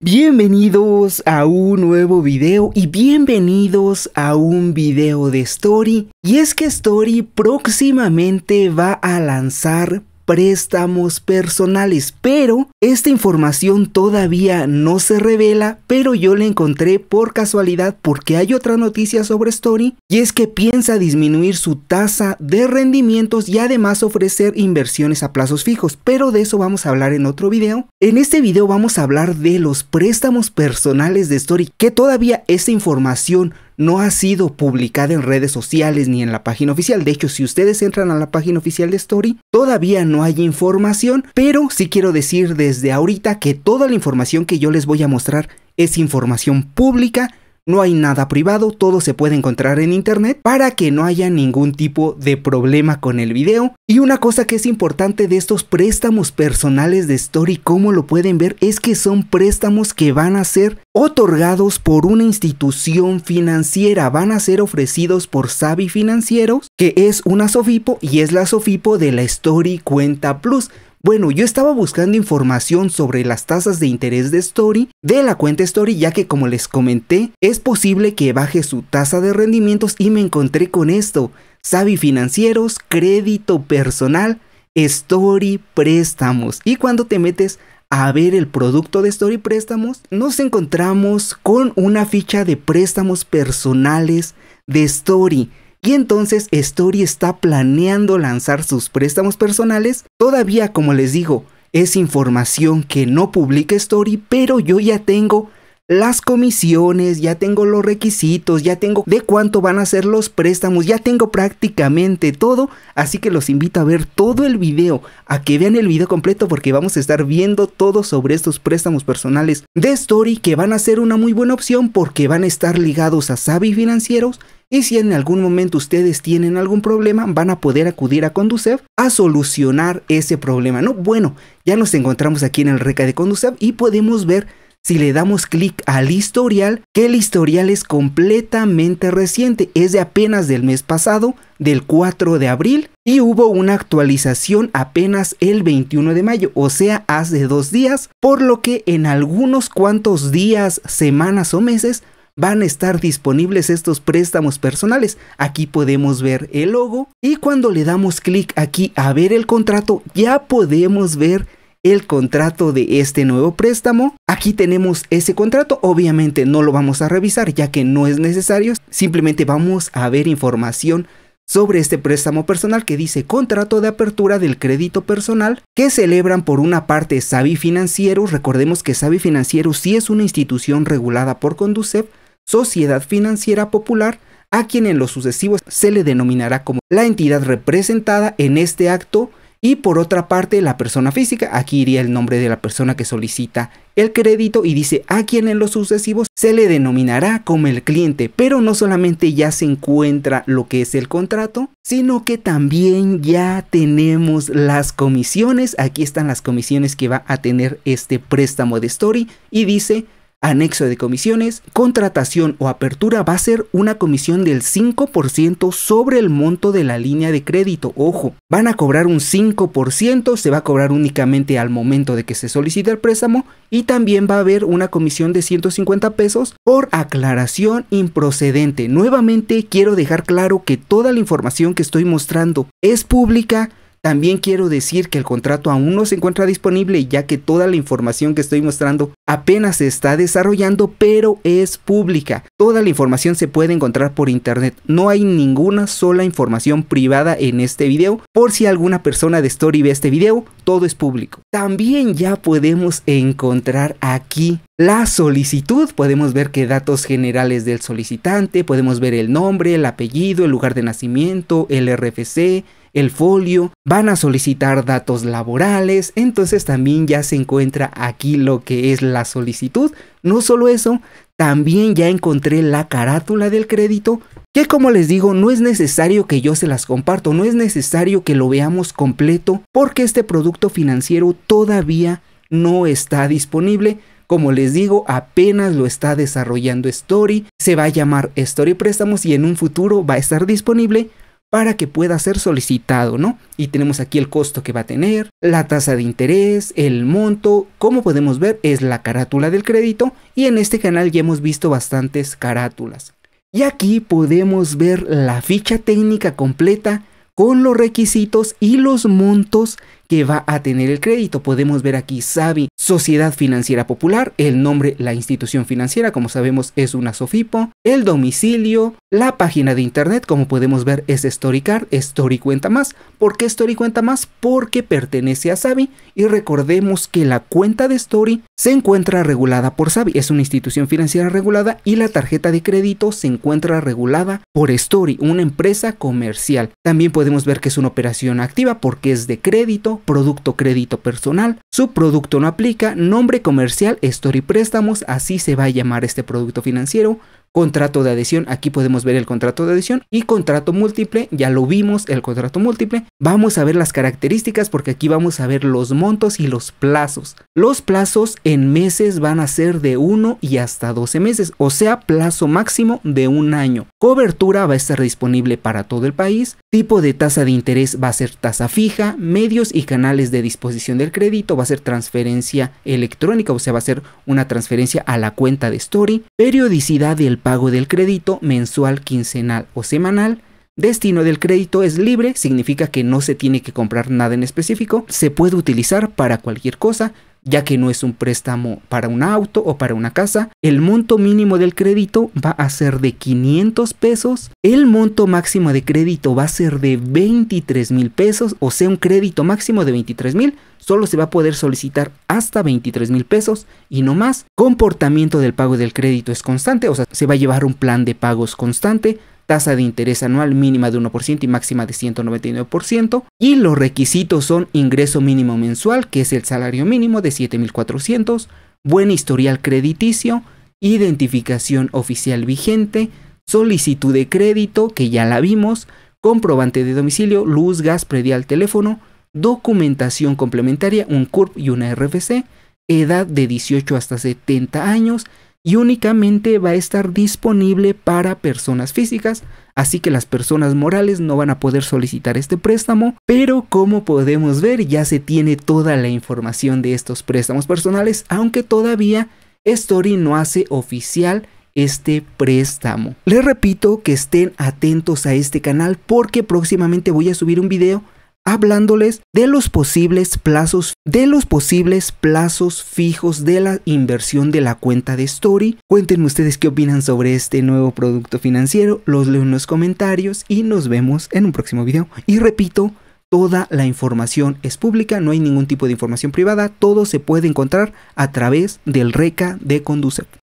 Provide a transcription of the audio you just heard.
Bienvenidos a un nuevo video y bienvenidos a un video de Story. Y es que Story próximamente va a lanzar préstamos personales, pero esta información todavía no se revela, pero yo la encontré por casualidad porque hay otra noticia sobre Story y es que piensa disminuir su tasa de rendimientos y además ofrecer inversiones a plazos fijos, pero de eso vamos a hablar en otro video. En este video vamos a hablar de los préstamos personales de Story, que todavía esta información no ha sido publicada en redes sociales ni en la página oficial. De hecho, si ustedes entran a la página oficial de Story, todavía no hay información, pero sí quiero decir desde ahorita que toda la información que yo les voy a mostrar es información pública no hay nada privado, todo se puede encontrar en internet para que no haya ningún tipo de problema con el video. Y una cosa que es importante de estos préstamos personales de Story, como lo pueden ver, es que son préstamos que van a ser otorgados por una institución financiera, van a ser ofrecidos por Savi Financieros, que es una Sofipo y es la Sofipo de la Story Cuenta Plus. Bueno, yo estaba buscando información sobre las tasas de interés de Story de la cuenta Story ya que como les comenté, es posible que baje su tasa de rendimientos y me encontré con esto. Sabi Financieros, Crédito Personal, Story Préstamos. Y cuando te metes a ver el producto de Story Préstamos, nos encontramos con una ficha de préstamos personales de Story. Y entonces Story está planeando lanzar sus préstamos personales. Todavía, como les digo, es información que no publica Story, pero yo ya tengo las comisiones, ya tengo los requisitos, ya tengo de cuánto van a ser los préstamos, ya tengo prácticamente todo, así que los invito a ver todo el video, a que vean el video completo porque vamos a estar viendo todo sobre estos préstamos personales de Story que van a ser una muy buena opción porque van a estar ligados a Savvy Financieros y si en algún momento ustedes tienen algún problema, van a poder acudir a Conducev a solucionar ese problema, ¿no? Bueno, ya nos encontramos aquí en el RECA de Conducev y podemos ver si le damos clic al historial, que el historial es completamente reciente, es de apenas del mes pasado, del 4 de abril, y hubo una actualización apenas el 21 de mayo, o sea, hace dos días, por lo que en algunos cuantos días, semanas o meses van a estar disponibles estos préstamos personales. Aquí podemos ver el logo y cuando le damos clic aquí a ver el contrato ya podemos ver el contrato de este nuevo préstamo. Aquí tenemos ese contrato, obviamente no lo vamos a revisar ya que no es necesario, simplemente vamos a ver información sobre este préstamo personal que dice contrato de apertura del crédito personal que celebran por una parte Savi Financiero. recordemos que Savi Financiero sí es una institución regulada por Conducep, Sociedad Financiera Popular, a quien en los sucesivos se le denominará como la entidad representada en este acto y por otra parte la persona física, aquí iría el nombre de la persona que solicita el crédito y dice a quien en los sucesivos se le denominará como el cliente, pero no solamente ya se encuentra lo que es el contrato, sino que también ya tenemos las comisiones, aquí están las comisiones que va a tener este préstamo de Story y dice anexo de comisiones, contratación o apertura va a ser una comisión del 5% sobre el monto de la línea de crédito. Ojo, van a cobrar un 5%, se va a cobrar únicamente al momento de que se solicite el préstamo y también va a haber una comisión de 150 pesos por aclaración improcedente. Nuevamente quiero dejar claro que toda la información que estoy mostrando es pública también quiero decir que el contrato aún no se encuentra disponible ya que toda la información que estoy mostrando apenas se está desarrollando pero es pública. Toda la información se puede encontrar por internet. No hay ninguna sola información privada en este video. Por si alguna persona de Story ve este video, todo es público. También ya podemos encontrar aquí la solicitud, podemos ver que datos generales del solicitante, podemos ver el nombre, el apellido, el lugar de nacimiento, el RFC, el folio, van a solicitar datos laborales, entonces también ya se encuentra aquí lo que es la solicitud. No solo eso, también ya encontré la carátula del crédito, que como les digo, no es necesario que yo se las comparto, no es necesario que lo veamos completo, porque este producto financiero todavía no está disponible. Como les digo, apenas lo está desarrollando Story, se va a llamar Story Préstamos y en un futuro va a estar disponible para que pueda ser solicitado, ¿no? Y tenemos aquí el costo que va a tener, la tasa de interés, el monto, como podemos ver es la carátula del crédito y en este canal ya hemos visto bastantes carátulas. Y aquí podemos ver la ficha técnica completa con los requisitos y los montos que va a tener el crédito. Podemos ver aquí SABI, Sociedad Financiera Popular, el nombre, la institución financiera, como sabemos es una SOFIPO, el domicilio, la página de internet, como podemos ver es StoryCard, Story cuenta más. ¿Por qué Story cuenta más? Porque pertenece a SABI y recordemos que la cuenta de Story se encuentra regulada por SABI, es una institución financiera regulada y la tarjeta de crédito se encuentra regulada por Story, una empresa comercial. También podemos ver que es una operación activa porque es de crédito, producto crédito personal, su producto no aplica, nombre comercial, story préstamos, así se va a llamar este producto financiero, contrato de adhesión, aquí podemos ver el contrato de adhesión y contrato múltiple, ya lo vimos el contrato múltiple, vamos a ver las características porque aquí vamos a ver los montos y los plazos. Los plazos en meses van a ser de 1 y hasta 12 meses, o sea plazo máximo de un año. Cobertura va a estar disponible para todo el país, tipo de tasa de interés va a ser tasa fija, medios y canales de disposición del crédito va a ser transferencia electrónica, o sea va a ser una transferencia a la cuenta de Story, periodicidad del Pago del crédito mensual, quincenal o semanal. Destino del crédito es libre, significa que no se tiene que comprar nada en específico, se puede utilizar para cualquier cosa, ya que no es un préstamo para un auto o para una casa. El monto mínimo del crédito va a ser de 500 pesos, el monto máximo de crédito va a ser de 23 mil pesos, o sea, un crédito máximo de 23 mil. Solo se va a poder solicitar hasta 23 mil pesos y no más. Comportamiento del pago del crédito es constante, o sea, se va a llevar un plan de pagos constante tasa de interés anual mínima de 1% y máxima de 199%, y los requisitos son ingreso mínimo mensual, que es el salario mínimo de 7.400, buen historial crediticio, identificación oficial vigente, solicitud de crédito, que ya la vimos, comprobante de domicilio, luz, gas, predial, teléfono, documentación complementaria, un CURP y una RFC, edad de 18 hasta 70 años, y únicamente va a estar disponible para personas físicas, así que las personas morales no van a poder solicitar este préstamo, pero como podemos ver ya se tiene toda la información de estos préstamos personales, aunque todavía Story no hace oficial este préstamo. Les repito que estén atentos a este canal porque próximamente voy a subir un video hablándoles de los posibles plazos de los posibles plazos fijos de la inversión de la cuenta de Story. Cuéntenme ustedes qué opinan sobre este nuevo producto financiero, los leo en los comentarios y nos vemos en un próximo video. Y repito, toda la información es pública, no hay ningún tipo de información privada, todo se puede encontrar a través del RECA de Conducep.